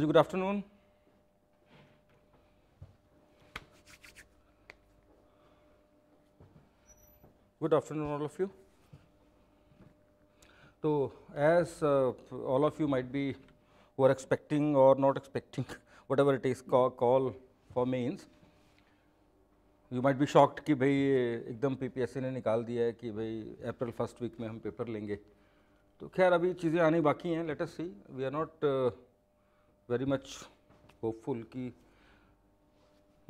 good afternoon. Good afternoon, all of you. So, as uh, all of you might be were expecting or not expecting, whatever it is call, call for means, You might be shocked कि भाई एकदम PPSC ने निकाल दिया है कि भाई April first week में हम पेपर लेंगे तो खैर अभी चीज़ें आनी बाकी हैं let us see we are not very much hopeful कि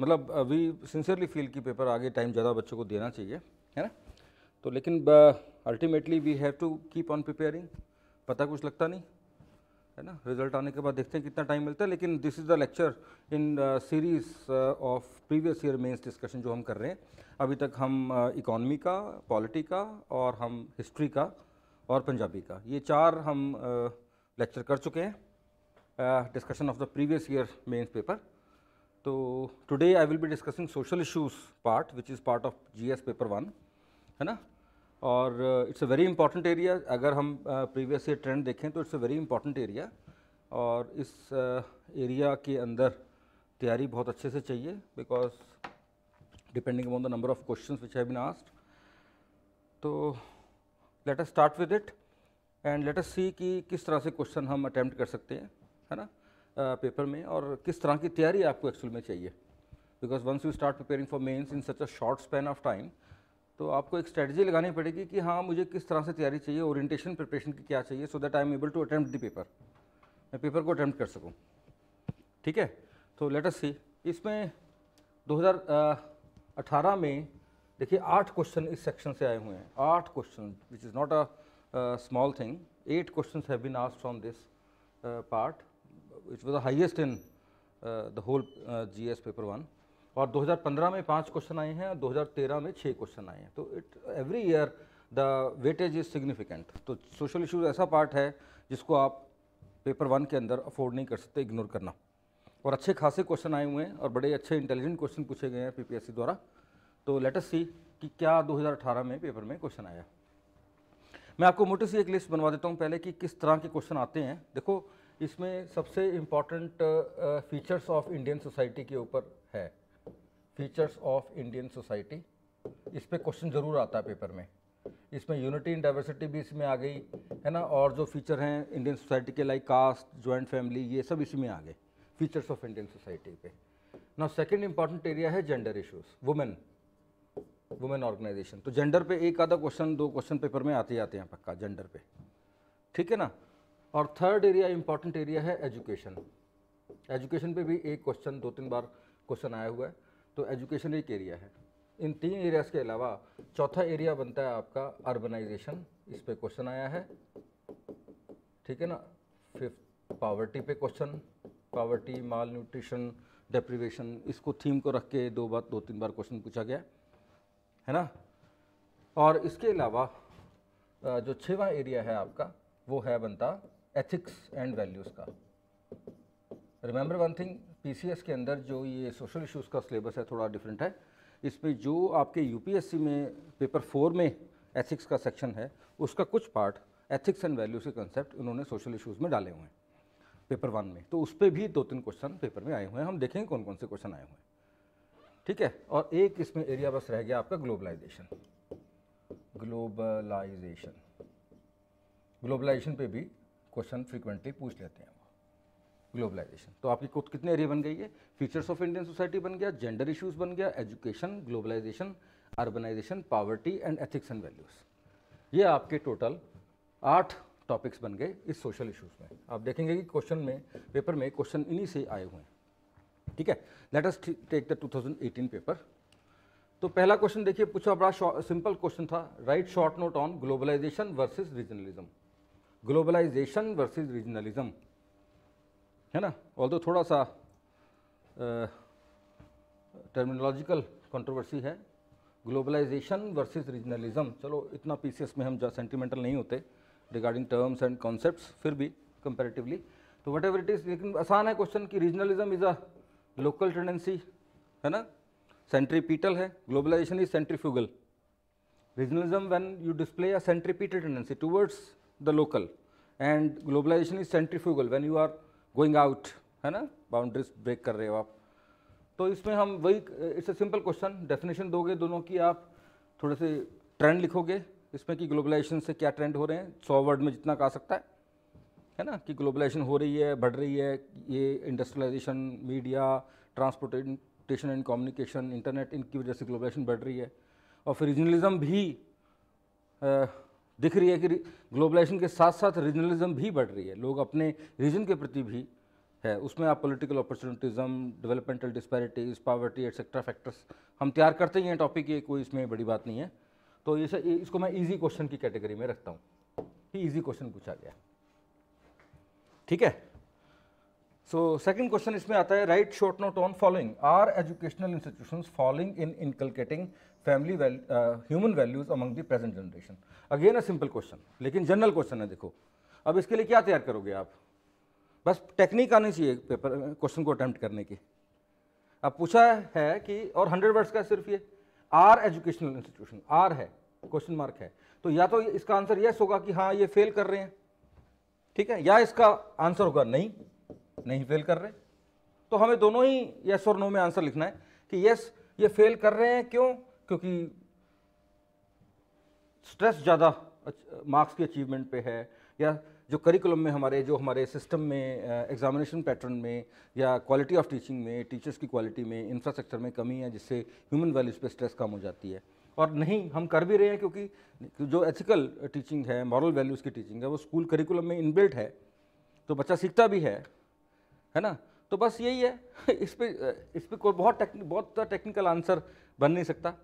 मतलब वी सिंसियरली फील कि पेपर आगे टाइम ज़्यादा बच्चों को देना चाहिए है ना तो लेकिन ultimately we have to keep on preparing पता कुछ लगता नहीं है ना रिजल्ट आने के बाद देखते हैं कितना टाइम मिलता है लेकिन this is the lecture in series of previous year mains discussion जो हम कर रहे हैं अभी तक हम इकोनॉमी uh, का पॉलिटी का और हम हिस्ट्री का और पंजाबी का ये चार हम लेक्चर uh, कर चुके हैं uh, of the previous year mains paper तो today I will will discussing social social part which is part of G S paper one है ना और it's a very important area अगर हम प्रीवियस ईयर ट्रेंड देखें तो it's a very important area और इस एरिया uh, के अंदर तैयारी बहुत अच्छे से चाहिए because depending on the number of question which have been asked तो let start with it and let's see कि किस तरह से क्वेश्चन हम अटैम्प्ट कर सकते हैं है ना पेपर uh, में और किस तरह की तैयारी आपको एक्चुअल में चाहिए because once you start preparing for mains in such a short span of time तो आपको एक स्ट्रेटजी लगानी पड़ेगी कि हाँ मुझे किस तरह से तैयारी चाहिए ओरिएंटेशन प्रिपरेशन की क्या चाहिए so that I am able to attempt the paper मैं पेपर को अटैम्प्ट कर सकूँ ठीक है तो लेट अस सी इसमें 2018 uh, में देखिए आठ क्वेश्चन इस सेक्शन से आए हुए हैं आठ question which is not a small thing eight question have been asked from this part which was the highest in uh, the whole uh, GS paper one. और 2015 में पांच क्वेश्चन आए हैं और 2013 में छह क्वेश्चन आए हैं तो it every year the weightage is significant तो सोशल इश्यूज ऐसा पार्ट है जिसको आप पेपर वन के अंदर अफोर्ड नहीं कर सकते इग्नोर करना और अच्छे खासे क्वेश्चन आए हुए हैं और बड़े अच्छे इंटेलिजेंट क्वेश्चन पूछे गए हैं पीपीएससी द्वारा तो लेटस सी कि क्या 2018 में पेपर में क्वेश्चन आया मैं आपको मोटी सी एक लिस्ट बनवा देता हूँ पहले कि किस तरह के क्वेश्चन आते हैं देखो इसमें सबसे important features of Indian society के ऊपर है फीचर्स ऑफ इंडियन सोसाइटी इस पर क्वेश्चन ज़रूर आता है पेपर में इसमें यूनिटी इन डाइवर्सिटी भी इसमें आ गई है ना और जो फीचर हैं इंडियन सोसाइटी के लाइक कास्ट जॉइंट फैमिली ये सब इसमें आ गए फीचर्स ऑफ इंडियन सोसाइटी पे ना सेकंड इंपॉर्टेंट एरिया है gender issues women women organisation तो जेंडर पे एक आधा क्वेश्चन दो क्वेश्चन पेपर में आते ही आते हैं पक्का जेंडर पे ठीक है ना और थर्ड एरिया इंपॉर्टेंट एरिया है एजुकेशन एजुकेशन पे भी एक क्वेश्चन दो तीन बार क्वेश्चन आया हुआ है तो एजुकेशन एक एरिया है इन तीन एरियाज के अलावा चौथा एरिया बनता है आपका अर्बनाइजेशन इस पर क्वेश्चन आया है ठीक है ना फिफ्थ पावर्टी पे question poverty malnutrition deprivation इसको थीम को रख के दो बार दो तीन बार क्वेश्चन पूछा गया है ना और इसके अलावा जो छवा एरिया है आपका वो है बनता एथिक्स एंड वैल्यूज़ का रिमेंबर वन थिंग पीसीएस के अंदर जो ये सोशल इश्यूज़ का सिलेबस है थोड़ा डिफरेंट है इस पर जो आपके यूपीएससी में पेपर फोर में एथिक्स का सेक्शन है उसका कुछ पार्ट एथिक्स एंड वैल्यूज़ के कंसेप्ट उन्होंने सोशल इशूज़ में डाले हुए हैं पेपर वन में तो उस पर भी दो तीन क्वेश्चन पेपर में आए हुए हैं हम देखेंगे कौन कौन से क्वेश्चन आए हुए हैं ठीक है और एक इसमें एरिया बस रह गया आपका ग्लोबलाइजेशन ग्लोबलाइजेशन ग्लोबलाइजेशन पे भी क्वेश्चन फ्रिक्वेंटली पूछ लेते हैं ग्लोबलाइजेशन तो आपकी कुछ कितने एरिया बन गई है फीचर्स ऑफ इंडियन सोसाइटी बन गया जेंडर इश्यूज बन गया education globalisation urbanisation poverty and ethics and values ये आपके टोटल आठ टॉपिक्स बन गए इस सोशल इश्यूज में आप देखेंगे कि क्वेश्चन में पेपर में क्वेश्चन इन्हीं से आए हुए हैं ठीक है let us take the 2018 paper तो पहला क्वेश्चन देखिए पूछा बड़ा सिंपल क्वेश्चन था write short note on globalisation versus regionalism globalisation versus regionalism है ना ऑल तो थोड़ा सा टर्मिनोलॉजिकल कंट्रोवर्सी है ग्लोबलाइजेशन वर्सेस रीजनलिज्म चलो इतना पीसीएस में हम सेंटिमेंटल नहीं होते रिगार्डिंग टर्म्स एंड कॉन्सेप्ट्स फिर भी कंपेरेटिवली तो वट एवर इट इज़ लेकिन आसान है क्वेश्चन कि regionalism is a local tendency है ना सेंट्रीपीटल है globalisation is centrifugal regionalism when you display a centripetal tendency towards the local and globalization is centrifugal when you are going out है ना boundaries break कर रहे हो आप तो इसमें हम वही it's a simple question definition दोगे दोनों की आप थोड़े से ट्रेंड लिखोगे इसमें कि ग्लोबलाइजेशन से क्या ट्रेंड हो रहे हैं सौ वर्ड में जितना कहा सकता है है ना कि ग्लोबलाइजेशन हो रही है बढ़ रही है ये industrialisation media transportation and communication internet इनकी वजह से ग्लोबलाइजेशन बढ़ रही है और फिर रीजनलिज़म भी दिख रही है कि ग्लोबलाइजेशन के साथ साथ रीजनलिज्म भी बढ़ रही है लोग अपने रीजन के प्रति भी है उसमें आप political opportunism developmental disparities poverty etcetera factors हम तैयार करते ही हैं टॉपिक ये कोई इसमें बड़ी बात नहीं है तो ये इसको मैं ईजी क्वेश्चन की कैटेगरी में रखता हूँ ईजी क्वेश्चन पूछा गया ठीक है सो सेकंड क्वेश्चन इसमें आता है write short note on following are educational institution following in inculcating family human values among the present generation again a simple question लेकिन जनरल क्वेश्चन है देखो अब इसके लिए क्या तैयार करोगे आप बस टेक्निक आनी चाहिए पेपर क्वेश्चन को अटैम्प्ट करने की अब पूछा है कि और हंड्रेड वर्ड्स का सिर्फ ये आर एजुकेशनल इंस्टीट्यूशन आर है क्वेश्चन मार्क है तो या तो इसका आंसर यस होगा कि हाँ ये फेल कर रहे हैं ठीक है या इसका आंसर होगा नहीं नहीं फेल कर रहे तो हमें दोनों ही यस और नो में आंसर लिखना है कि यस ये फेल कर रहे हैं क्यों क्योंकि स्ट्रेस ज़्यादा मार्क्स की अचीवमेंट पे है या जो करिकुलम में हमारे जो हमारे सिस्टम में एग्जामिनेशन पैटर्न में या क्वालिटी ऑफ टीचिंग में टीचर्स की क्वालिटी में इंफ्रास्ट्रक्चर में कमी है जिससे ह्यूमन वैल्यूज़ पे स्ट्रेस कम हो जाती है और नहीं हम कर भी रहे हैं क्योंकि जो एथिकल टीचिंग है मॉरल वैल्यूज़ की टीचिंग है वो स्कूल करिकुलम में इनबिल्ट है तो बच्चा सीखता भी है है ना तो बस यही है इस पर इस पर कोई बहुत बहुत टेक्निकल आंसर बन नहीं सकता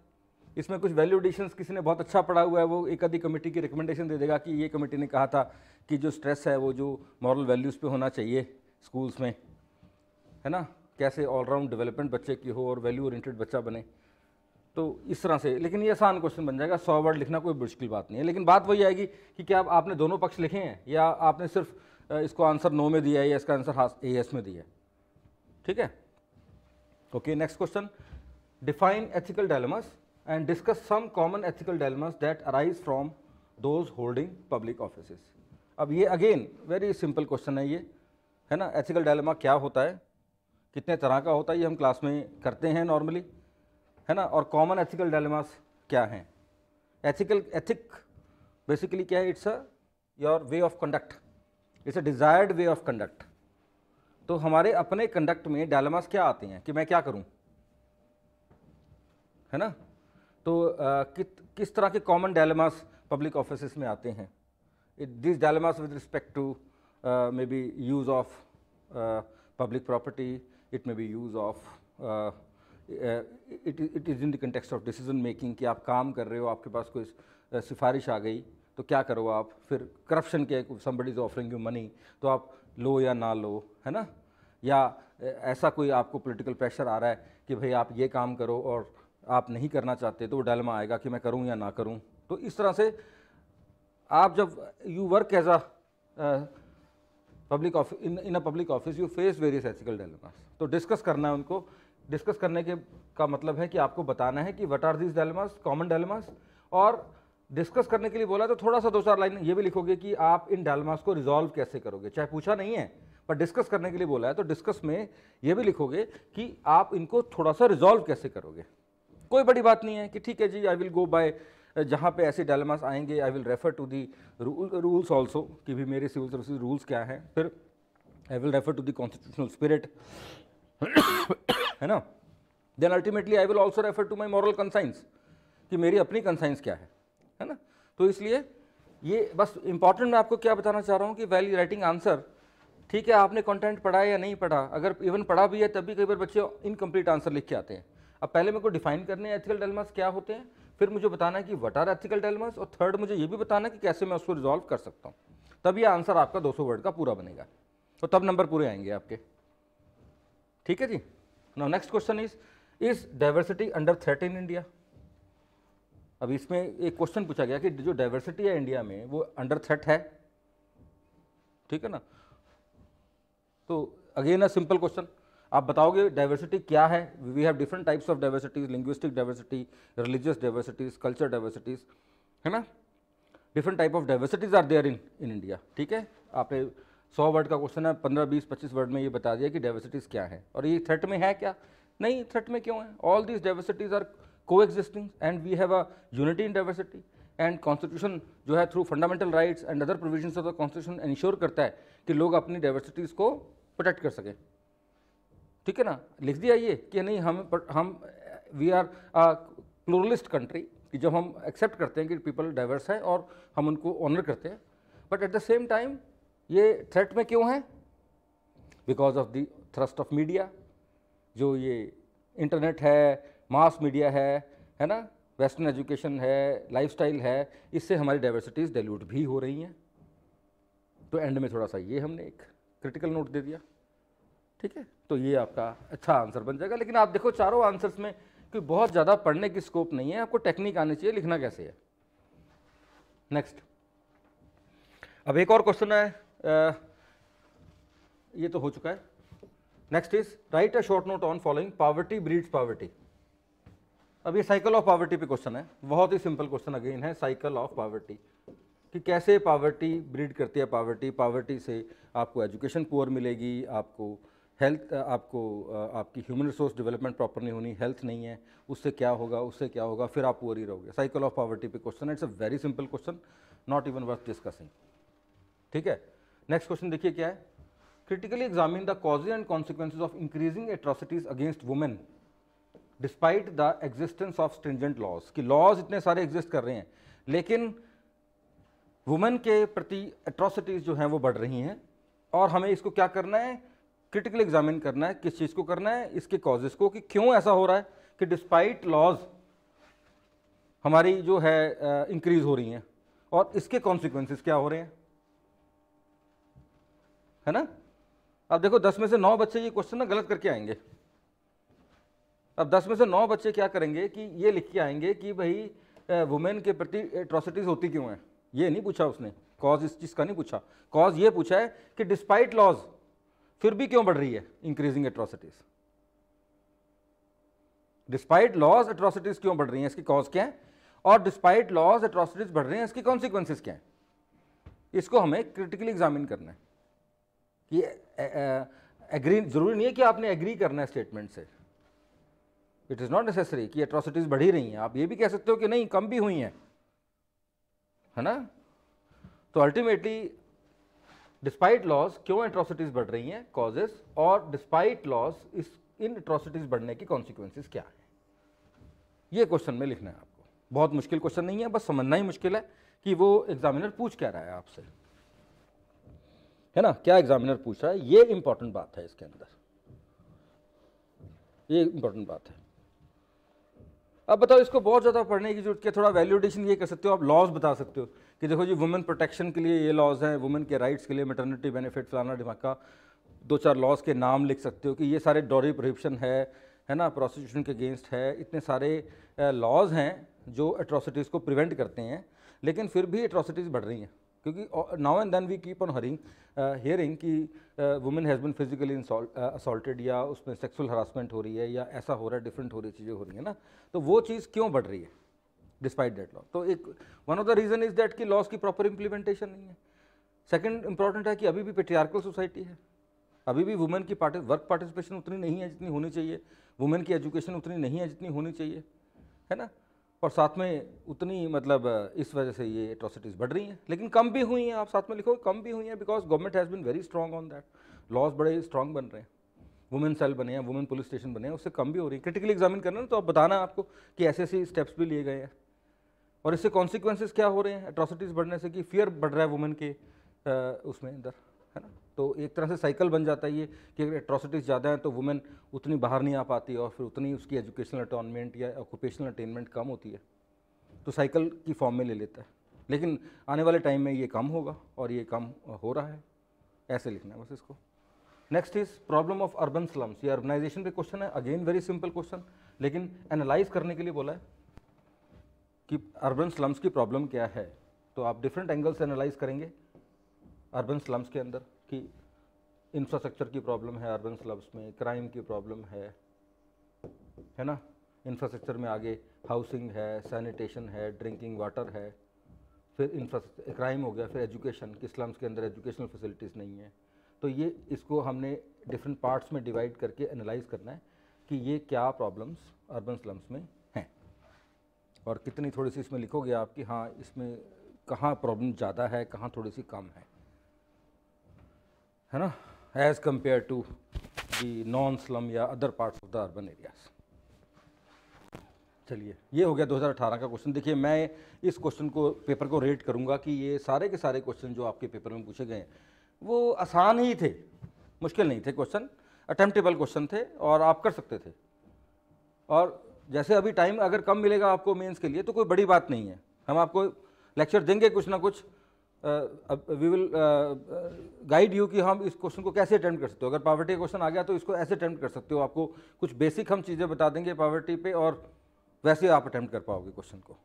इसमें कुछ वैल्यू एडिशन किसी ने बहुत अच्छा पढ़ा हुआ है वो एक आधी कमेटी की रिकमेंडेशन दे देगा कि ये कमेटी ने कहा था कि जो स्ट्रेस है वो जो मॉरल वैल्यूज़ पे होना चाहिए स्कूल्स में है ना कैसे ऑलराउंड डेवलपमेंट बच्चे की हो और वैल्यू ओरिएंटेड बच्चा बने तो इस तरह से लेकिन ये आसान क्वेश्चन बन जाएगा सौ वर्ड लिखना कोई मुश्किल बात नहीं है लेकिन बात वही आएगी कि क्या आपने दोनों पक्ष लिखे हैं या आपने सिर्फ इसको आंसर नो में दिया है या इसका आंसर ए एस में दिया है ठीक है okay next question define ethical dilemmas and discuss some common ethical dilemmas that arise from those holding public offices. अब ये अगेन वेरी सिंपल क्वेश्चन है ये है ना एथिकल डायलेमा क्या होता है कितने तरह का होता है ये हम क्लास में करते हैं नॉर्मली है ना और कॉमन एथिकल डायलमास क्या हैं एथिकल एथिक बेसिकली क्या है it's a your way of conduct it's a desired way of conduct तो हमारे अपने कंडक्ट में डायलेमास क्या आते हैं कि मैं क्या करूँ है ना तो कि, किस तरह के कॉमन डायलमास पब्लिक ऑफिस में आते हैं this dilemmas with respect to may be use of public property it may be use of it is in the context of decision making कि आप काम कर रहे हो आपके पास कोई सिफारिश आ गई तो क्या करो आप फिर करप्शन के somebody is offering you money तो आप लो या ना लो है ना या ऐसा कोई आपको पॉलिटिकल प्रेशर आ रहा है कि भाई आप ये काम करो और आप नहीं करना चाहते तो वो डायलमा आएगा कि मैं करूं या ना करूं तो इस तरह से आप जब you work as a public office in a public office you face various ethical dilemmas तो डिस्कस करना है उनको डिस्कस करने के का मतलब है कि आपको बताना है कि what are this dilemmas common dilemmas और डिस्कस करने के लिए बोला तो थोड़ा सा दो चार लाइन ये भी लिखोगे कि आप इन डायलमास को रिजॉल्व कैसे करोगे चाहे पूछा नहीं है पर डिस्कस करने के लिए बोला है तो डिस्कस में ये भी लिखोगे कि आप इनको थोड़ा सा रिजॉल्व कैसे करोगे कोई बड़ी बात नहीं है कि ठीक है जी आई विल गो बाय जहाँ पे ऐसे डायलमास आएंगे I will refer to the rules also कि भी मेरे सिविल सर्विस रूल्स क्या हैं फिर I will refer to the constitutional spirit है ना then ultimately I will also refer to my moral conscience कि मेरी अपनी कंसाइंस क्या है है ना तो इसलिए ये बस इंपॉर्टेंट मैं आपको क्या बताना चाह रहा हूँ कि वैल राइटिंग आंसर ठीक है आपने कंटेंट पढ़ा या नहीं पढ़ा अगर इवन पढ़ा भी है तब भी कई बार बच्चे इनकम्प्लीट आंसर लिख के आते हैं अब पहले मेरे को डिफाइन करने हैं एथिकल डायलमास क्या होते हैं फिर मुझे बताना कि वट आर एथिकल डायलमास और थर्ड मुझे ये भी बताना कि कैसे मैं उसको रिजॉल्व कर सकता हूँ तब ये आंसर आपका 200 वर्ड का पूरा बनेगा तो तब नंबर पूरे आएंगे आपके ठीक है जी now next question is is diversity under threat in India अब इसमें एक क्वेश्चन पूछा गया कि जो डाइवर्सिटी है इंडिया में वो अंडर थ्रेट है ठीक है ना तो अगेन अ सिंपल क्वेश्चन आप बताओगे डाइवर्सिटी क्या है we have different types of diversities linguistic diversity religious diversities culture diversities है ना different type of diversities are there in in India ठीक है आपने सौ वर्ड का क्वेश्चन है पंद्रह बीस पच्चीस वर्ड में ये बता दिया कि डाइवर्सिटीज क्या है और ये थ्रेट में है क्या नहीं थ्रेट में क्यों है all these diversities are coexisting and we have a unity in diversity and constitution जो है through fundamental rights and other provision of the constitution ensure करता है कि लोग अपनी डाइवर्सिटीज़ को प्रोटेक्ट कर सकें ठीक है ना लिख दिया ये कि नहीं हम हम वी आर प्लोरलिस्ट कंट्री कि जब हम एक्सेप्ट करते हैं कि पीपल डाइवर्स है और हम उनको ऑनर करते हैं but at the same time ये थ्रेट में क्यों है because of the thrust of media जो ये इंटरनेट है मास मीडिया है है ना वेस्टर्न एजुकेशन है लाइफस्टाइल है इससे हमारी डाइवर्सिटीज़ डेल्यूट भी हो रही हैं तो एंड में थोड़ा सा ये हमने एक क्रिटिकल नोट दे दिया ठीक है तो ये आपका अच्छा आंसर बन जाएगा लेकिन आप देखो चारों आंसर्स में कोई बहुत ज़्यादा पढ़ने की स्कोप नहीं है आपको टेक्निक आनी चाहिए लिखना कैसे है नेक्स्ट अब एक और क्वेश्चन है आ, ये तो हो चुका है next is write a short note on following poverty breeds poverty अब ये साइकिल ऑफ पावर्टी पे क्वेश्चन है बहुत ही सिंपल क्वेश्चन अगेन है साइकिल ऑफ पावर्टी कि कैसे पावर्टी ब्रीड करती है पावर्टी पावर्टी से आपको एजुकेशन पुअर मिलेगी आपको हेल्थ आपको आपकी ह्यूमन रिसोर्स डेवलपमेंट प्रॉपर नहीं होनी हेल्थ नहीं है उससे क्या होगा उससे क्या होगा फिर आप वोरी रहोगे साइकिल ऑफ पॉवर्टी पे question it's a very simple question not even worth discussing ठीक है नेक्स्ट क्वेश्चन देखिए क्या है critically examine the causes and consequences of increasing atrocities against women despite the existence of stringent laws कि laws इतने सारे exist कर रहे हैं लेकिन वुमेन के प्रति एट्रॉसिटीज जो हैं वो बढ़ रही हैं और हमें इसको क्या करना है क्रिटिकल एग्जामिन करना है किस चीज़ को करना है इसके कॉजेस को कि क्यों ऐसा हो रहा है कि डिस्पाइट लॉज हमारी जो है इंक्रीज हो रही हैं और इसके कॉन्सिक्वेंसेस क्या हो रहे हैं है ना अब देखो दस में से नौ बच्चे ये क्वेश्चन ना गलत करके आएंगे अब दस में से नौ बच्चे क्या करेंगे कि ये लिख के आएंगे कि भाई वुमेन के प्रति एट्रोसिटीज़ होती क्यों है ये नहीं पूछा उसने कॉज इस चीज़ का नहीं पूछा कॉज ये पूछा है कि डिस्पाइट लॉज फिर भी क्यों बढ़ रही है increasing atrocities despite laws atrocities क्यों बढ़ रही हैं इसकी कॉज क्या है और डिस्पाइट लॉज एट्रोसिटीज बढ़ रही हैं इसकी कॉन्सिक्वेंसेज क्या हैं इसको हमें क्रिटिकली एग्जामिन करना है कि एग्री जरूरी नहीं है कि आपने एग्री करना है स्टेटमेंट से इट इज़ नॉट नेसेसरी कि एट्रोसिटीज़ बढ़ी रही हैं आप ये भी कह सकते हो कि नहीं कम भी हुई हैं है ना तो अल्टीमेटली डिस्पाइट लॉस क्यों एट्रोसिटीज़ बढ़ रही हैं कॉजेस और डिस्पाइट लॉस इस इन एट्रोसिटीज़ बढ़ने की कॉन्सिक्वेंसेज क्या हैं ये क्वेश्चन में लिखना है आपको बहुत मुश्किल क्वेश्चन नहीं है बस समझना ही मुश्किल है कि वो एग्जामिनर पूछ क्या रहा है आपसे है ना क्या एग्जामिनर पूछ रहा है ये इंपॉर्टेंट बात है इसके अंदर ये इंपॉर्टेंट बात है अब बताओ इसको बहुत ज़्यादा पढ़ने की जरूरत क्या थोड़ा वैल्यूडेशन ये कर सकते हो आप लॉज बता सकते हो कि देखो जी वुमेन प्रोटेक्शन के लिए ये लॉज हैं वुमेन के राइट्स के लिए मेटर्निटी बेनिफिट फलाना ढिमाका दो चार लॉज के नाम लिख सकते हो कि ये सारे डॉरी प्रोहिप्शन है है ना प्रोसिक्यूशन के अगेंस्ट है इतने सारे लॉज हैं जो एट्रॉसिटीज़ को प्रिवेंट करते हैं लेकिन फिर भी एट्रॉसिटीज़ बढ़ रही हैं क्योंकि now and then we keep on hearing hearing कि women has been physically assaulted या उसमें सेक्सुअल हरासमेंट हो रही है या ऐसा हो रहा है डिफरेंट हो रही चीज़ें हो रही हैं ना तो वो चीज़ क्यों बढ़ रही है डिस्पाइट डेट लॉ तो एक one of the reason is that कि लॉस की प्रॉपर इम्प्लीमेंटेशन नहीं है सेकेंड इंपॉर्टेंट है कि अभी भी पेट्रियार्कल सोसाइटी है अभी भी वुमेन की पार्टि वर्क पार्टिसिपेशन उतनी नहीं है जितनी होनी चाहिए वुमेन की एजुकेशन उतनी नहीं है जितनी होनी चाहिए है ना और साथ में उतनी मतलब इस वजह से ये एट्रोसिटीज़ बढ़ रही हैं लेकिन कम भी हुई हैं आप साथ में लिखो कम भी हुई हैं because government has been very strong on that laws बड़े स्ट्रॉन्ग बन रहे हैं वुमेन सेल बने हैं वुमेन पुलिस स्टेशन बने हैं उससे कम भी हो रही है क्रिटिकली एग्जामिन करना तो आप बताना आपको कि ऐसे ऐसे स्टेप्स भी लिए गए हैं और इससे कॉन्सिक्वेंसेज क्या हो रहे हैं एट्रोसिटीज़ बढ़ने से कि फियर बढ़ रहा है वुमेन के आ, उसमें अंदर है ना तो एक तरह से साइकिल बन जाता है ये कि अगर एट्रॉसिटीज़ ज़्यादा हैं तो वुमेन उतनी बाहर नहीं आ पाती और फिर उतनी उसकी एजुकेशनल अटॉनमेंट या ऑक्यूपेशनल अटेनमेंट कम होती है तो साइकिल की फॉर्म में ले लेता है लेकिन आने वाले टाइम में ये कम होगा और ये कम हो रहा है ऐसे लिखना है बस इसको next is problem of urban slums ये अर्बनाइजेशन पे क्वेश्चन है अगेन वेरी सिंपल क्वेश्चन लेकिन एनालाइज करने के लिए बोला है कि अर्बन स्लम्स की प्रॉब्लम क्या है तो आप डिफरेंट एंगल से एनालाइज करेंगे अर्बन स्लम्स के अंदर कि इंफ्रास्ट्रक्चर की प्रॉब्लम है अर्बन स्लब्स में क्राइम की प्रॉब्लम है है ना इंफ्रास्ट्रक्चर में आगे हाउसिंग है सैनिटेशन है ड्रिंकिंग वाटर है फिर इंफ्रास्ट्रक्चर क्राइम हो गया फिर एजुकेशन कि स्लम्स के अंदर एजुकेशनल फैसिलिटीज़ नहीं है तो ये इसको हमने डिफरेंट पार्ट्स में डिवाइड करके एनालाइज करना है कि ये क्या प्रॉब्लम्स अर्बन स्लम्स में हैं और कितनी थोड़ी सी इसमें लिखोगे आप कि हाँ इसमें कहाँ प्रॉब्लम ज़्यादा है कहाँ थोड़ी सी कम है है ना as compare to the non slum या other parts of the urban areas चलिए ये हो गया 2018 का क्वेश्चन देखिए मैं इस क्वेश्चन को पेपर को रेट करूँगा कि ये सारे के सारे क्वेश्चन जो आपके पेपर में पूछे गए वो आसान ही थे मुश्किल नहीं थे क्वेश्चन अटैम्प्टेबल क्वेश्चन थे और आप कर सकते थे और जैसे अभी टाइम अगर कम मिलेगा आपको मेंस के लिए तो कोई बड़ी बात नहीं है हम आपको लेक्चर देंगे कुछ ना कुछ वी विल गाइड यू कि हम इस क्वेश्चन को कैसे अटैम्प्ट कर सकते हो अगर पावर्टी का क्वेश्चन आ गया तो इसको ऐसे अटैम्प्ट कर सकते हो आपको कुछ बेसिक हम चीज़ें बता देंगे पावर्टी पे और वैसे आप अटैम्प्ट कर पाओगे क्वेश्चन को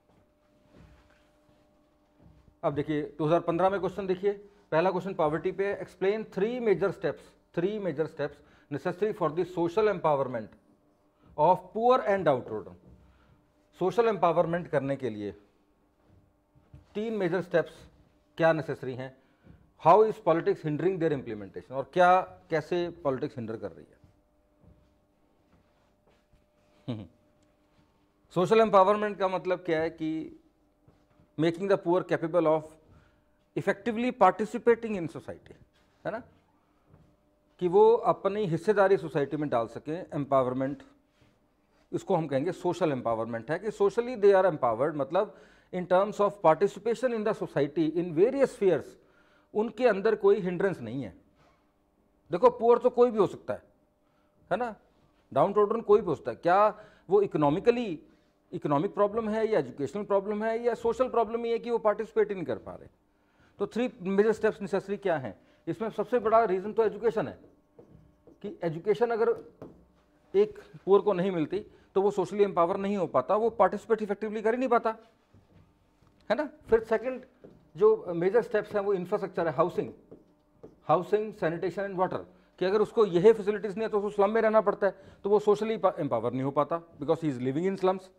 अब देखिए 2015 में क्वेश्चन देखिए पहला क्वेश्चन पावर्टी पे explain three major steps three major steps necessary for the social empowerment of poor and downtrodden social empowerment करने के लिए तीन मेजर स्टेप्स क्या नेसेसरी हैं how is politics hindering their implementation और क्या कैसे पॉलिटिक्स हिंडर कर रही है सोशल एम्पावरमेंट का मतलब क्या है कि making the poor capable of effectively participating in society है ना कि वो अपनी हिस्सेदारी सोसाइटी में डाल सकें एम्पावरमेंट इसको हम कहेंगे सोशल एम्पावरमेंट है कि सोशली दे आर एम्पावर्ड मतलब in terms of participation in the society in various spheres उनके अंदर कोई हिंड्रेंस नहीं है देखो पुअर तो कोई भी हो सकता है है ना डाउन टोडन कोई भी हो सकता है क्या वो इकोनॉमिकली इकोनॉमिक प्रॉब्लम है या एजुकेशनल प्रॉब्लम है या सोशल प्रॉब्लम ही है कि वो पार्टिसिपेट ही नहीं कर पा रहे तो थ्री मेजर स्टेप्स नेसेसरी क्या हैं इसमें सबसे बड़ा रीज़न तो एजुकेशन है कि एजुकेशन अगर एक पुअर को नहीं मिलती तो वो सोशली एम्पावर नहीं हो पाता वो पार्टिसिपेट इफेक्टिवली कर ही नहीं पाता है ना फिर सेकंड जो मेजर स्टेप्स हैं वो इंफ्रास्ट्रक्चर है housing housing sanitation and water कि अगर उसको यही फैसिलिटीज़ नहीं है तो उसको स्लम में रहना पड़ता है तो वो सोशली एम्पावर नहीं हो पाता because he is living in slums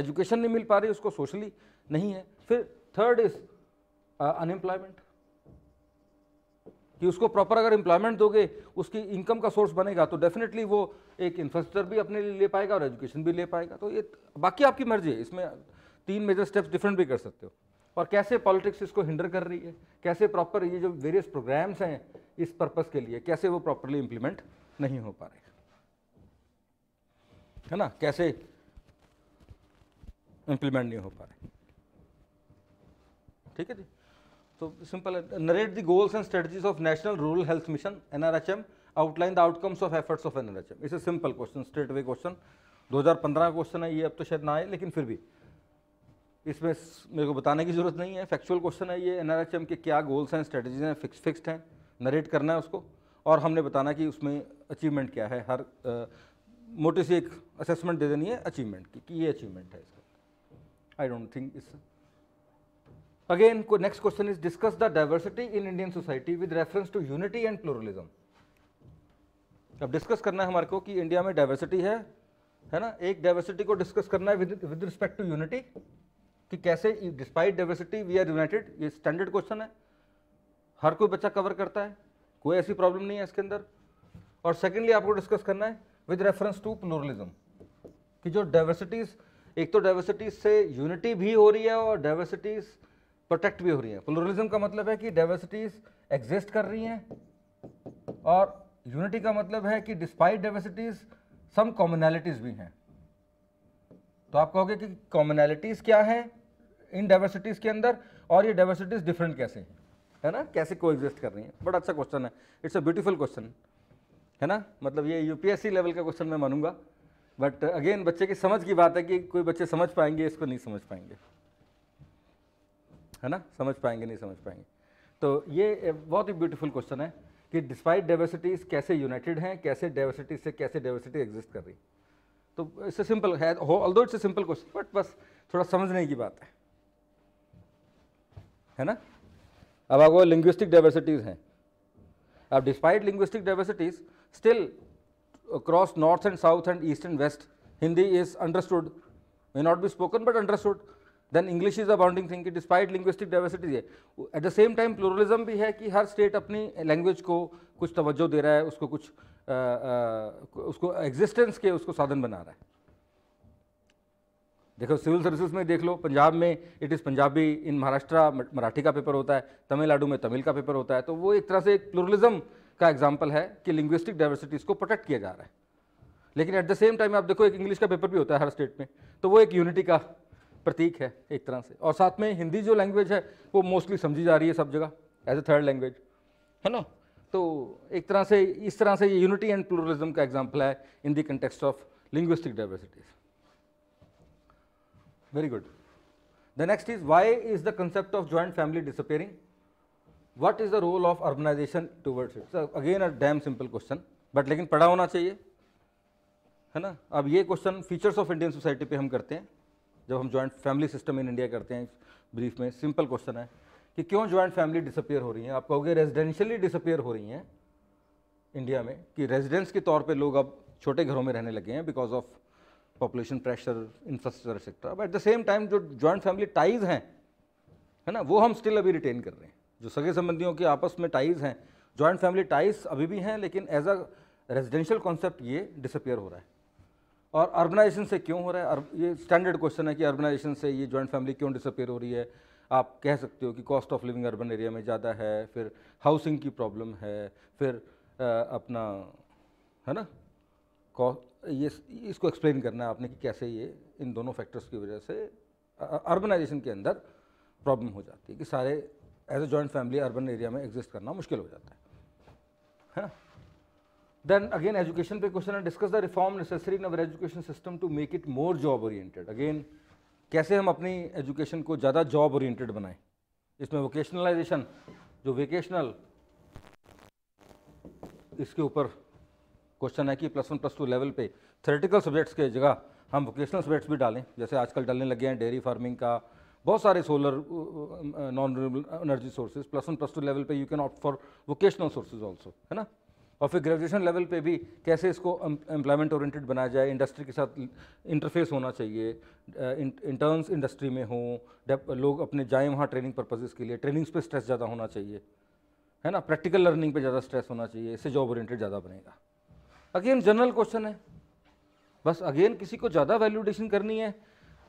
education नहीं मिल पा रही उसको सोशली नहीं है फिर थर्ड इज अनएम्प्लॉयमेंट कि उसको प्रॉपर अगर एम्प्लॉयमेंट दोगे उसकी इनकम का सोर्स बनेगा तो डेफिनेटली वो एक इंफ्रास्ट्रक्चर भी अपने लिए ले पाएगा और एजुकेशन भी ले पाएगा तो ये बाकी आपकी मर्जी है इसमें तीन मेजर स्टेप्स डिफरेंट भी कर सकते हो और कैसे पॉलिटिक्स इसको हिंडर कर रही है कैसे प्रॉपर ये जो वेरियस प्रोग्राम्स हैं इस पर्पज़ के लिए कैसे वो प्रॉपरली इम्प्लीमेंट नहीं हो पा रहे है ना कैसे इम्प्लीमेंट नहीं हो पा रहे ठीक है जी तो सिंपल है narrate the goals and strategies of national rural health mission NRHM outline the outcomes of efforts of NRHM it's simple question straight way question 2015 question है ये अब तो शायद ना आए लेकिन फिर भी इसमें मेरे को बताने की ज़रूरत नहीं है फैक्चुअल क्वेश्चन है ये एन के क्या गोल्स हैं स्ट्रेटजीज हैं फिक्स फिक्सड हैं नरेट करना है उसको और हमने बताना कि उसमें अचीवमेंट क्या है हर मोटी सी एक असेसमेंट दे देनी है अचीवमेंट की कि ये अचीवमेंट है इसका I don't think is again next question is discuss the diversity in Indian society with reference to unity and pluralism अब डिस्कस करना है हमारे को कि इंडिया में डाइवर्सिटी है है ना एक डाइवर्सिटी को डिस्कस करना है विद रिस्पेक्ट टू यूनिटी कि कैसे despite diversity we are united ये स्टैंडर्ड क्वेश्चन है हर कोई बच्चा कवर करता है कोई ऐसी प्रॉब्लम नहीं है इसके अंदर और सेकेंडली आपको डिस्कस करना है विद रेफरेंस टू प्लोरलिज्म कि जो डाइवर्सिटीज़ एक तो डाइवर्सिटीज से यूनिटी भी हो रही है और डाइवर्सिटीज़ प्रोटेक्ट भी हो रही है प्लोरलिज्म का मतलब है कि डाइवर्सिटीज़ एग्जिस्ट कर रही हैं और यूनिटी का मतलब है कि डिस्पाइट डाइवर्सिटीज़ सम कॉमनैलिटीज़ भी हैं तो आप कहोगे कि कॉमनैलिटीज़ क्या है इन डाइवर्सिटीज़ के अंदर और ये डाइवर्सिटीज़ डिफरेंट कैसे हैं है ना कैसे को कर रही हैं बड़ा अच्छा क्वेश्चन है इट्स अ ब्यूटीफुल क्वेश्चन है ना मतलब ये यूपीएससी लेवल का क्वेश्चन मैं मानूंगा बट अगेन बच्चे की समझ की बात है कि कोई बच्चे समझ पाएंगे इसको नहीं समझ पाएंगे है ना समझ पाएंगे नहीं समझ पाएंगे तो ये बहुत ही ब्यूटीफुल क्वेश्चन है कि डिस्पाइट डाइवर्सिटीज़ कैसे यूनाइटेड हैं कैसे डाइवर्सिटी से कैसे डाइवर्सिटी एग्जिस्ट कर रही तो इससे सिंपल है हो all it's simple question but बस थोड़ा समझने की बात है है ना अब आपको लिंग्विस्टिक डाइवर्सिटीज़ हैं अब despite linguistic diversities still across north and south and east and west Hindi is understood may not be spoken but understood then English is a bounding thing despite linguistic diversities है at the same time pluralism भी है कि हर state अपनी language को कुछ तवज्जो दे रहा है उसको कुछ आ, आ, उसको एग्जिस्टेंस के उसको साधन बना रहा है देखो सिविल सर्विसेज में देख लो पंजाब में it is Punjabi in Maharashtra Marathi का पेपर होता है तमिलनाडु में तमिल का पेपर होता है तो वो एक तरह से एक प्लुरलिज्म का एग्जाम्पल है कि लिंग्विस्टिक डाइवर्सिटीज़ को प्रोटेक्ट किया जा रहा है लेकिन एट द सेम टाइम आप देखो एक इंग्लिश का पेपर भी होता है हर स्टेट में तो वो एक यूनिटी का प्रतीक है एक तरह से और साथ में हिंदी जो लैंग्वेज है वो मोस्टली समझी जा रही है सब जगह एज ए थर्ड लैंग्वेज है ना तो एक तरह से इस तरह से ये यूनिटी एंड प्लूरलिज्म का एग्जाम्पल है in the context of linguistic diversities very good the next is why is the concept of joint family disappearing what is the role of urbanization towards it so again a damn simple question but लेकिन पढ़ा होना चाहिए है ना अब ये question features of Indian society पे हम करते हैं जब हम joint family system in India करते हैं ब्रीफ में सिंपल क्वेश्चन है कि क्यों जॉइंट फैमिली डिसअपियर हो रही हैं आप कहोगे रेजिडेंशियली डिसअपियर हो रही हैं इंडिया में कि रेजिडेंस के तौर पे लोग अब छोटे घरों में रहने लगे हैं because of population pressure infrastructure etcetera but at the same time जो जॉइंट फैमिली टाइज हैं है ना वो हम स्टिल अभी रिटेन कर रहे हैं जो सगे संबंधियों के आपस में टाइज हैं जॉइंट फैमिली टाइज अभी भी हैं लेकिन एज अ रेजिडेंशियल कॉन्सेप्ट ये डिसअपियर हो रहा है और अर्बनाइजेशन से क्यों हो रहा है ये स्टैंडर्ड क्वेश्चन है कि अर्बनाइजेशन से ये जॉइंट फैमिली क्यों डिसअपियर हो रही है आप कह सकते हो कि cost of living urban area में ज़्यादा है फिर हाउसिंग की प्रॉब्लम है फिर आ, अपना है ना ये इसको एक्सप्लेन करना है आपने कि कैसे ये इन दोनों फैक्टर्स की वजह से अर्बनाइजेशन के अंदर प्रॉब्लम हो जाती है कि सारे as a joint family urban area में एग्जिस्ट करना मुश्किल हो जाता है है ना देन अगेन एजुकेशन पे क्वेश्चन है discuss the reform necessary in our education system to make it more job oriented again कैसे हम अपनी एजुकेशन को ज़्यादा जॉब ओरिएंटेड बनाएं इसमें वोकेशनलाइजेशन जो वेकेशनल इसके ऊपर क्वेश्चन है कि plus one plus two level पे थ्रेटिकल सब्जेक्ट्स के जगह हम वोकेशनल सब्जेक्ट्स भी डालें जैसे आजकल डालने लगे हैं डेयरी फार्मिंग का बहुत सारे solar non renewable energy sources plus one plus two level पे you can opt for vocational sources also है ना और फिर ग्रेजुएशन लेवल पे भी कैसे इसको एम्प्लॉयमेंट ओरिएंटेड बनाया जाए इंडस्ट्री के साथ इंटरफेस होना चाहिए इंटर्न्स इंडस्ट्री में हों लोग अपने जाएँ वहाँ ट्रेनिंग पर्पजेज़ के लिए ट्रेनिंग्स पे स्ट्रेस ज़्यादा होना चाहिए है ना प्रैक्टिकल लर्निंग पे ज़्यादा स्ट्रेस होना चाहिए इससे जॉब ओरिएंटेड ज़्यादा बनेगा अगेन जनरल क्वेश्चन है बस अगेन किसी को ज़्यादा वैल्यूडेशन करनी है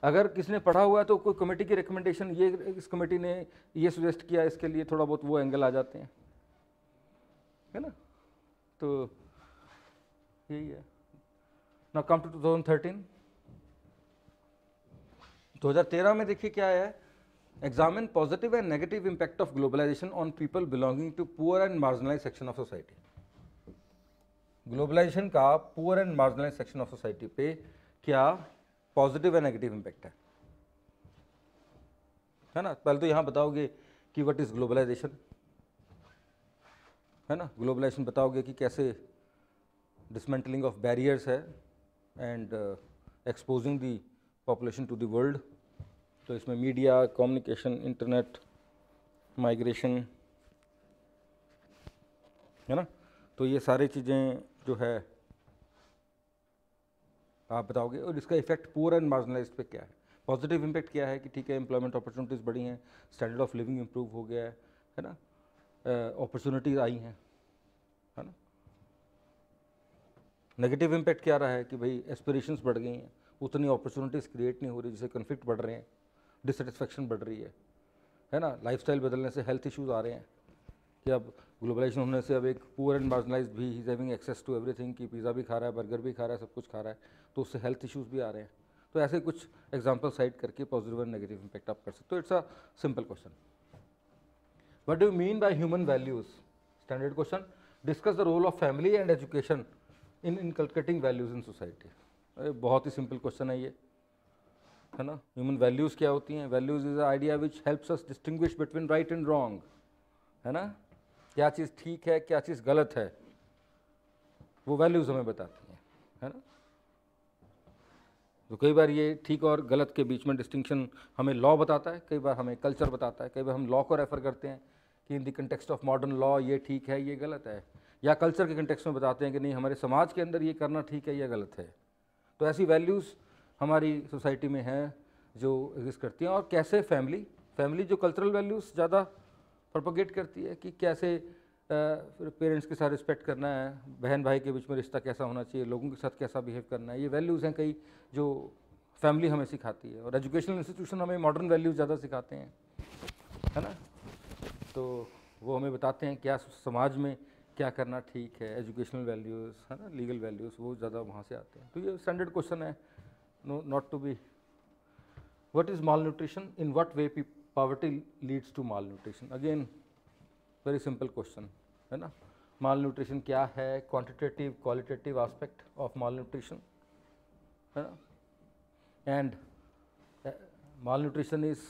अगर किसी ने पढ़ा हुआ है तो कोई कमेटी की रिकमेंडेशन ये इस कमेटी ने ये सुजेस्ट किया इसके लिए थोड़ा बहुत वो एंगल आ जाते हैं है ना तो यही है ना कम टू 2013 2013 में देखिए क्या है examine positive and negative impact of globalisation on people belonging to poor and marginalised section of society globalisation का poor and marginalised section of society पे क्या पॉजिटिव या नेगेटिव इम्पैक्ट है है ना पहले तो यहाँ बताओगे कि व्हाट इज़ ग्लोबलाइजेशन है ना ग्लोबलाइजेशन बताओगे कि कैसे डिसमेंटलिंग ऑफ बैरियर्स है and exposing the population to the world तो इसमें मीडिया कम्युनिकेशन इंटरनेट माइग्रेशन है ना तो ये सारी चीज़ें जो है आप बताओगे और इसका इफेक्ट पुअर एंड मार्जिनलाइज पे क्या है पॉजिटिव इम्पैक्ट क्या है कि ठीक है एम्प्लॉयमेंट अपॉर्चुनिटीज़ बढ़ी हैं स्टैंडर्ड ऑफ लिविंग इम्प्रूव हो गया है है ना अपॉर्चुनिटीज़ आई हैं है ना नेगेटिव इम्पैक्ट क्या रहा है कि भाई एस्पिरेशंस बढ़ गई हैं उतनी अपॉर्चुनिटीज़ क्रिएट नहीं हो रही जैसे कन्फ्लिक्ट बढ़ रहे हैं डिससेटिस्फेक्शन बढ़ रही है है ना लाइफ बदलने से हेल्थ इशूज आ रहे हैं कि अब ग्लोबलाइजेशन होने से अब एक पुअर एंड मार्जिनलाइज भी is having access to everything कि पिज़्ज़ा भी खा रहा है बर्गर भी खा रहा है सब कुछ खा रहा है तो उससे हेल्थ इश्यूज भी आ रहे हैं तो ऐसे कुछ एग्जाम्पल साइड करके पॉजिटिव एंड नेगेटिव इम्पैक्ट आप कर सकते हो it's a simple question what do mean by human values standard question discuss the role of family and education in inculcating values in society बहुत ही सिंपल क्वेश्चन है ये है ना ह्यूमन वैल्यूज़ क्या होती हैं values is a idea which helps us distinguish between right and wrong है ना क्या चीज़ ठीक है क्या चीज़ गलत है वो वैल्यूज़ हमें बताती हैं है ना तो कई बार ये ठीक और गलत के बीच में डिस्टिंक्शन हमें लॉ बताता है कई बार हमें कल्चर बताता है कई बार हम लॉ को रेफ़र करते हैं कि in the context of modern law ये ठीक है ये गलत है या कल्चर के कंटेक्स में बताते हैं कि नहीं हमारे समाज के अंदर ये करना ठीक है या गलत है तो ऐसी वैल्यूज़ हमारी सोसाइटी में हैं जो एग्जिस्ट करती हैं और कैसे फैमिली फैमिली जो कल्चरल वैल्यूज़ ज़्यादा प्रोपोगेट करती है कि कैसे पेरेंट्स के साथ रिस्पेक्ट करना है बहन भाई के बीच में रिश्ता कैसा होना चाहिए लोगों के साथ कैसा बिहेव करना है ये वैल्यूज़ हैं कई जो फैमिली हमें सिखाती है और एजुकेशनल इंस्टीट्यूशन हमें मॉडर्न वैल्यूज़ ज़्यादा सिखाते हैं है ना तो वो हमें बताते हैं क्या समाज में क्या करना ठीक है एजुकेशनल वैल्यूज़ है ना लीगल वैल्यूज़ वो ज़्यादा वहाँ से आते हैं तो ये स्टैंडर्ड क्वेश्चन है no not to be what is malnutrition in what way people poverty leads to malnutrition again very simple question है ना माल न्यूट्रिशन क्या है quantitative qualitative aspect of malnutrition है ना and malnutrition is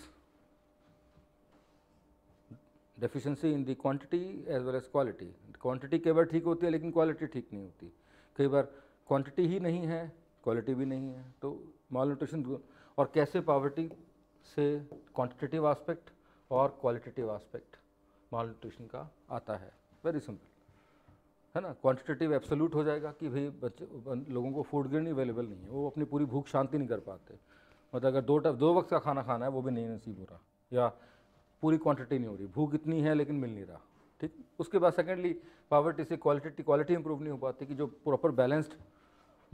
deficiency in the quantity as well as quality quantity कई बार ठीक होती है लेकिन क्वालिटी ठीक नहीं होती कई बार क्वान्टिटी ही नहीं है क्वालिटी भी नहीं है तो माल न्यूट्रिशन और कैसे पॉवर्टी से क्वांटिटेटिव आस्पेक्ट और क्वालिटेटिव आस्पेक्ट माल न्यूट्रिशन का आता है वेरी सिंपल है ना क्वांटिटेटिव एब्सोल्यूट हो जाएगा कि भाई बच्चे लोगों को फूड ग्रेन अवेलेबल नहीं है वो अपनी पूरी भूख शांति नहीं कर पाते मतलब अगर दो टफ दो वक्त का खाना खाना है वो भी नहीं नसीब हो रहा या पूरी क्वांटिटी नहीं हो रही भूख इतनी है लेकिन मिल नहीं रहा ठीक उसके बाद सेकेंडली पावर्टी से क्वालिटी क्वालिटी इंप्रूव नहीं हो पाती कि जो प्रॉपर बैलेंस्ड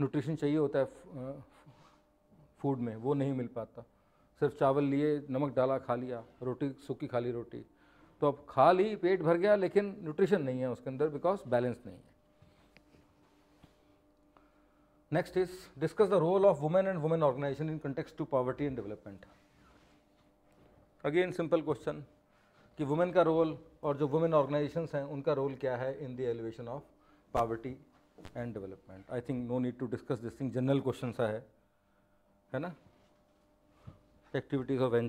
न्यूट्रिशन चाहिए होता है फूड में वो नहीं मिल पाता सिर्फ चावल लिए नमक डाला खा लिया रोटी सूखी खाली रोटी तो अब खा ली पेट भर गया लेकिन न्यूट्रिशन नहीं है उसके अंदर बिकॉज बैलेंस नहीं है next is discuss the role of women and women organisation in context to poverty and development again simple question कि वुमेन का रोल और जो वुमेन ऑर्गेनाइजेशंस हैं उनका रोल क्या है in the alleviation of poverty and development I think no need to discuss this thing general question सा है है ना activities of an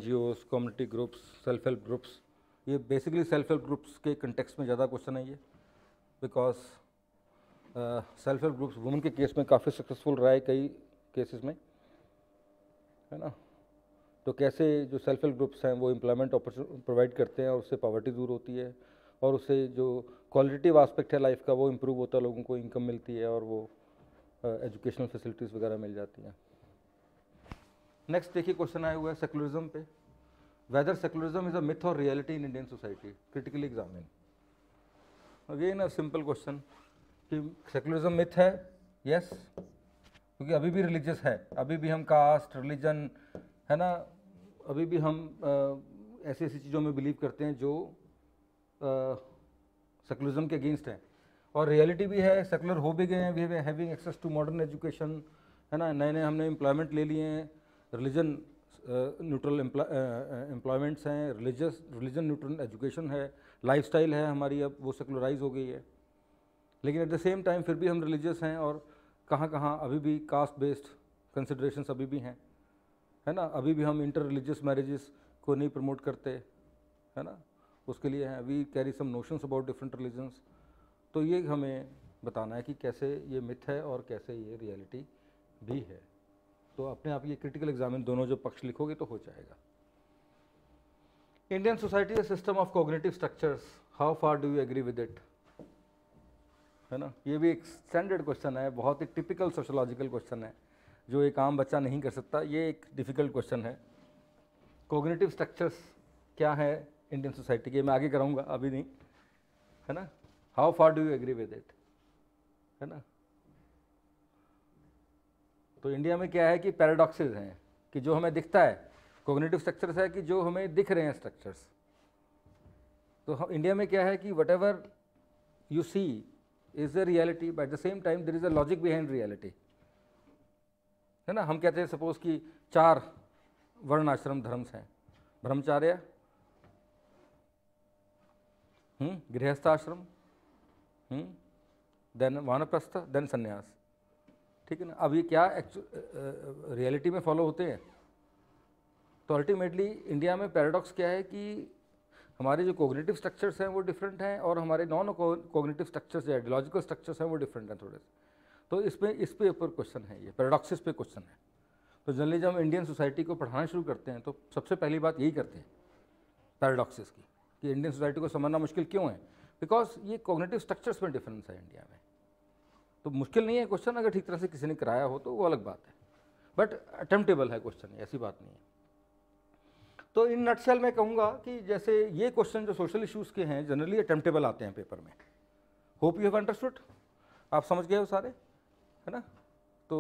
community groups self help groups ये बेसिकली सेल्फ हेल्प ग्रुप्स के कंटेक्स में ज़्यादा क्वेश्चन है ये because self help groups women के केस में काफ़ी सक्सेसफुल रहा है कई केसेस में है ना तो कैसे जो सेल्फ हेल्प ग्रुप्स हैं वो एम्प्लॉयमेंट प्रोवाइड करते हैं और उससे पावर्टी दूर होती है और उससे जो क्वालिटिव आस्पेक्ट है लाइफ का वो इम्प्रूव होता है लोगों को इनकम मिलती है और वो एजुकेशनल uh, फैसिलिटीज़ वगैरह मिल जाती हैं नेक्स्ट देखिए क्वेश्चन आया हुआ है सेकुलरिज्म पे whether secularism is a myth और reality in Indian society critically examine again a simple question कि सेकुलरिज्म मिथ है यस क्योंकि अभी भी रिलीजियस है अभी भी हम कास्ट रिलीजन है ना अभी भी हम ऐसी ऐसी चीज़ों में बिलीव करते हैं जो सेकुलरिज्म के अगेंस्ट हैं और रियलिटी भी है सेकुलर हो भी गए हैं we having access to modern education है ना नए नए हमने एम्प्लॉयमेंट ले लिए हैं रिलीजन न्यूट्रल एम्प्लॉयमेंट्स हैं रिलीजस रिलीजन न्यूट्रल एजुकेशन है लाइफस्टाइल है हमारी अब वो सेकुलराइज हो गई है लेकिन एट द सेम टाइम फिर भी हम रिलीजियस हैं और कहाँ कहाँ अभी भी कास्ट बेस्ड कंसिड्रेशन अभी भी हैं है ना अभी भी हम इंटर रिलीजियस मैरिजेस को नहीं प्रमोट करते है ना उसके लिए हैं we carry some notions about different religions तो ये हमें बताना है कि कैसे ये मिथ है और कैसे ये रियलिटी भी है तो अपने आप ये क्रिटिकल एग्जामिन दोनों जो पक्ष लिखोगे तो हो जाएगा Indian society system of cognitive structures how far do you agree with it है ना ये भी एक स्टैंडर्ड क्वेश्चन है बहुत ही टिपिकल सोशोलॉजिकल क्वेश्चन है जो एक आम बच्चा नहीं कर सकता ये एक डिफ़िकल्ट क्वेश्चन है कोग्नेटिव स्ट्रक्चर्स क्या है इंडियन सोसाइटी के मैं आगे कराऊंगा अभी नहीं है ना how far do you agree with it है ना तो इंडिया में क्या है कि पैराडॉक्सेज हैं कि जो हमें दिखता है कोग्नेटिव स्ट्रक्चर्स है कि जो हमें दिख रहे हैं स्ट्रक्चर्स तो हम इंडिया में क्या है कि whatever you see is a reality but the same time there is a logic behind reality है ना हम कहते हैं सपोज कि चार वर्ण आश्रम धर्म्स हैं ब्रह्मचार्य हम्म, गृहस्थ आश्रम देन हम्म, वानप्रस्थ देन संन्यास ठीक है ना अब ये क्या रियलिटी में फॉलो होते हैं तो अल्टीमेटली इंडिया में पैराडॉक्स क्या है कि हमारे जो कोग्नेटिव स्ट्रक्चर्स हैं वो डिफरेंट हैं और हमारे नॉन कोग्नेटिव स्ट्रक्चर्स या आइडियोलॉजिकल स्ट्रक्चर्स हैं वो डिफरेंट हैं थोड़े से तो इसमें इस पे ऊपर क्वेश्चन है ये पैराडॉक्सिस पे क्वेश्चन है तो जनरली जब हम इंडियन सोसाइटी को पढ़ाना शुरू करते हैं तो सबसे पहली बात यही करते हैं पैराडॉक्सिस की कि इंडियन सोसाइटी को समझना मुश्किल क्यों है बिकॉज ये कोग्नेटिव स्ट्रक्चर्स में डिफरेंस है इंडिया में तो मुश्किल नहीं है क्वेश्चन अगर ठीक तरह से किसी ने कराया हो तो वो अलग बात है बट अटेम्प्टेबल है क्वेश्चन ऐसी बात नहीं है तो इन नटसेल मैं कहूँगा कि जैसे ये क्वेश्चन जो सोशल इश्यूज़ के हैं जनरली अटेम्प्टेबल आते हैं पेपर में होप यू हैव अंडरस्टूड आप समझ गए हो सारे है ना तो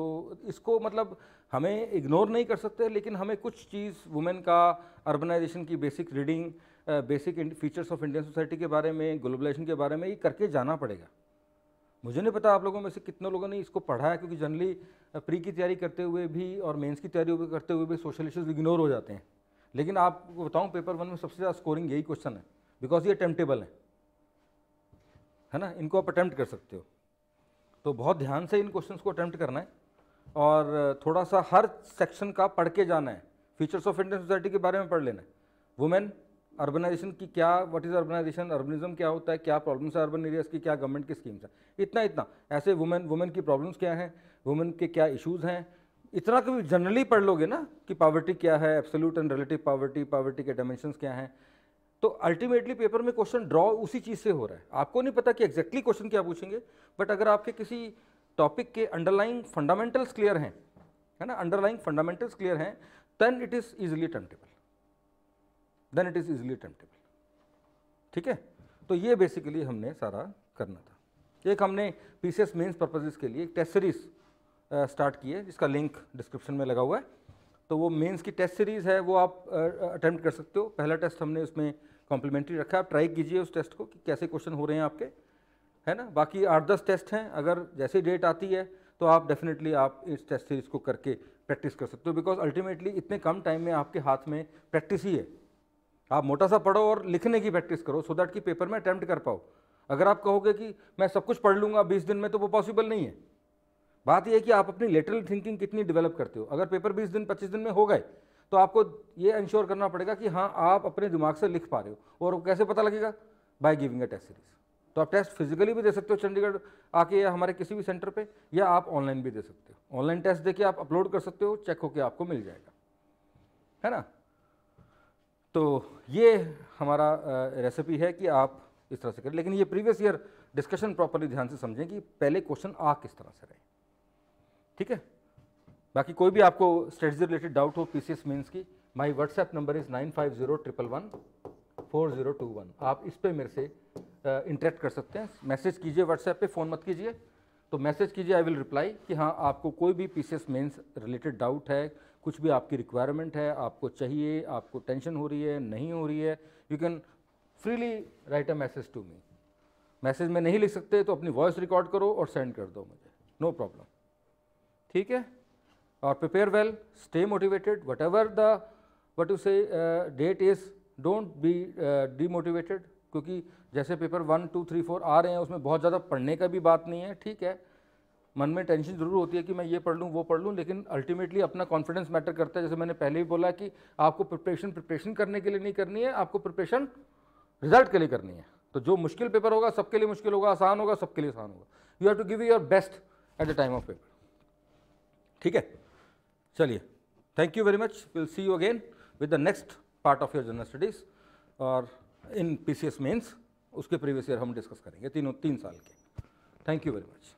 इसको मतलब हमें इग्नोर नहीं कर सकते लेकिन हमें कुछ चीज़ वुमेन का अर्बनाइजेशन की basic reading basic features of Indian society के बारे में ग्लोबलाइजेशन के बारे में ये करके जाना पड़ेगा मुझे नहीं पता आप लोगों में से कितने लोगों ने इसको पढ़ा है क्योंकि जनरली प्री की तैयारी करते हुए भी और मेंस की तैयारी करते हुए भी सोशल इशूज़ इग्नोर हो जाते हैं लेकिन आपको बताऊँ पेपर वन में सबसे ज़्यादा स्कोरिंग यही क्वेश्चन है बिकॉज ये अटैम्प्टेबल है है ना इनको आप अटैम्प्ट कर सकते हो तो बहुत ध्यान से इन क्वेश्चन को अटैम्प्ट करना है और थोड़ा सा हर सेक्शन का पढ़ के जाना है फीचर्स ऑफ इंडियन सोसाइटी के बारे में पढ़ लेना है वुमेन अर्बनाइजेशन की क्या व्हाट इज़ अर्बनाइजेशन अर्बनिज्म क्या होता है क्या प्रॉब्लम्स है अर्बन एरियाज़ की क्या गवर्नमेंट की स्कीम्स है इतना इतना ऐसे वुमेन वुमेन की प्रॉब्लम्स क्या हैं वुमेन के क्या इशूज़ हैं इतना कभी जनरली पढ़ लोगे ना कि पावर्टी क्या है absolute and relative poverty poverty के डायमेंशन क्या हैं तो अल्टीमेटली पेपर में क्वेश्चन ड्रॉ उसी चीज़ से हो रहा है आपको नहीं पता कि एग्जैक्टली क्वेश्चन क्या पूछेंगे बट अगर आपके किसी टॉपिक के अंडरलाइंग फंडामेंटल्स क्लियर हैं है ना अंडरलाइंग फंडामेंटल्स क्लियर हैं देन इट इज़ इजिली टर्मटेबल then it is easily attemptable ठीक है तो ये बेसिकली हमने सारा करना था एक हमने पीसीएस मेंस पर्पजेज़ के लिए एक टेस्ट सीरीज़ स्टार्ट की है जिसका लिंक डिस्क्रिप्शन में लगा हुआ है तो वो मेंस की टेस्ट सीरीज़ है वो आप अटेम्प्ट uh, uh, कर सकते हो पहला टेस्ट हमने उसमें कॉम्प्लीमेंट्री रखा है आप ट्राई कीजिए उस टेस्ट को कि कैसे क्वेश्चन हो रहे हैं आपके है ना बाकी आठ दस टेस्ट हैं अगर जैसे डेट आती है तो आप डेफिनेटली आप इस टेस्ट सीरीज़ को करके प्रैक्टिस कर सकते हो बिकॉज अल्टीमेटली इतने कम टाइम में आपके हाथ में प्रैक्टिस ही है आप मोटा सा पढ़ो और लिखने की प्रैक्टिस करो सो दैट कि पेपर में अटैम्प्ट कर पाओ अगर आप कहोगे कि मैं सब कुछ पढ़ लूंगा बीस दिन में तो वो पॉसिबल नहीं है बात यह है कि आप अपनी लेटरल थिंकिंग कितनी डेवलप करते हो अगर पेपर बीस दिन पच्चीस दिन में हो गए तो आपको ये इंश्योर करना पड़ेगा कि हाँ आप अपने दिमाग से लिख पा रहे हो और कैसे पता लगेगा by giving a test series तो आप टेस्ट फिजिकली भी दे सकते हो चंडीगढ़ आके या हमारे किसी भी सेंटर पे या आप ऑनलाइन भी दे सकते हो ऑनलाइन टेस्ट देके आप अपलोड कर सकते हो चेक होके आपको मिल जाएगा है ना तो ये हमारा रेसिपी है कि आप इस तरह से करें लेकिन ये प्रीवियस ईयर डिस्कशन प्रॉपरली ध्यान से समझें कि पहले क्वेश्चन आ किस तरह से रहे ठीक है बाकी कोई भी आपको स्ट्रेटजी रिलेटेड डाउट हो पी सी एस मीन्स की my WhatsApp number is nine five zero triple one four zero two one आप इस पर मेरे से इंटरेक्ट कर सकते हैं मैसेज कीजिए व्हाट्सएप पे फ़ोन मत कीजिए तो मैसेज कीजिए आई विल रिप्लाई कि हाँ आपको कोई भी P C S related doubt है कुछ भी आपकी रिक्वायरमेंट है आपको चाहिए आपको टेंशन हो रही है नहीं हो रही है you can freely write a message to me message में नहीं लिख सकते तो अपनी वॉइस रिकॉर्ड करो और सेंड कर दो मुझे नो प्रॉब्लम ठीक है और prepare well stay motivated whatever the what you say date is don't be demotivated क्योंकि जैसे paper one two three four आ रहे हैं उसमें बहुत ज़्यादा पढ़ने का भी बात नहीं है ठीक है मन में टेंशन जरूर होती है कि मैं ये पढ़ लूँ वो पढ़ लूँ लेकिन अल्टीमेटली अपना कॉन्फिडेंस मैटर करता है जैसे मैंने पहले भी बोला कि आपको प्रिपरेशन प्रिपरेशन करने के लिए नहीं करनी है आपको प्रिपरेशन रिजल्ट के लिए करनी है तो जो मुश्किल पेपर होगा सबके लिए मुश्किल होगा आसान होगा सबके लिए आसान होगा you have to give your best at the time of paper ठीक है चलिए thank you very much will see you again with the next part of your general studies और इन पी सी एस उसके previous year हम discuss करेंगे तीनों तीन साल के थैंक यू वेरी मच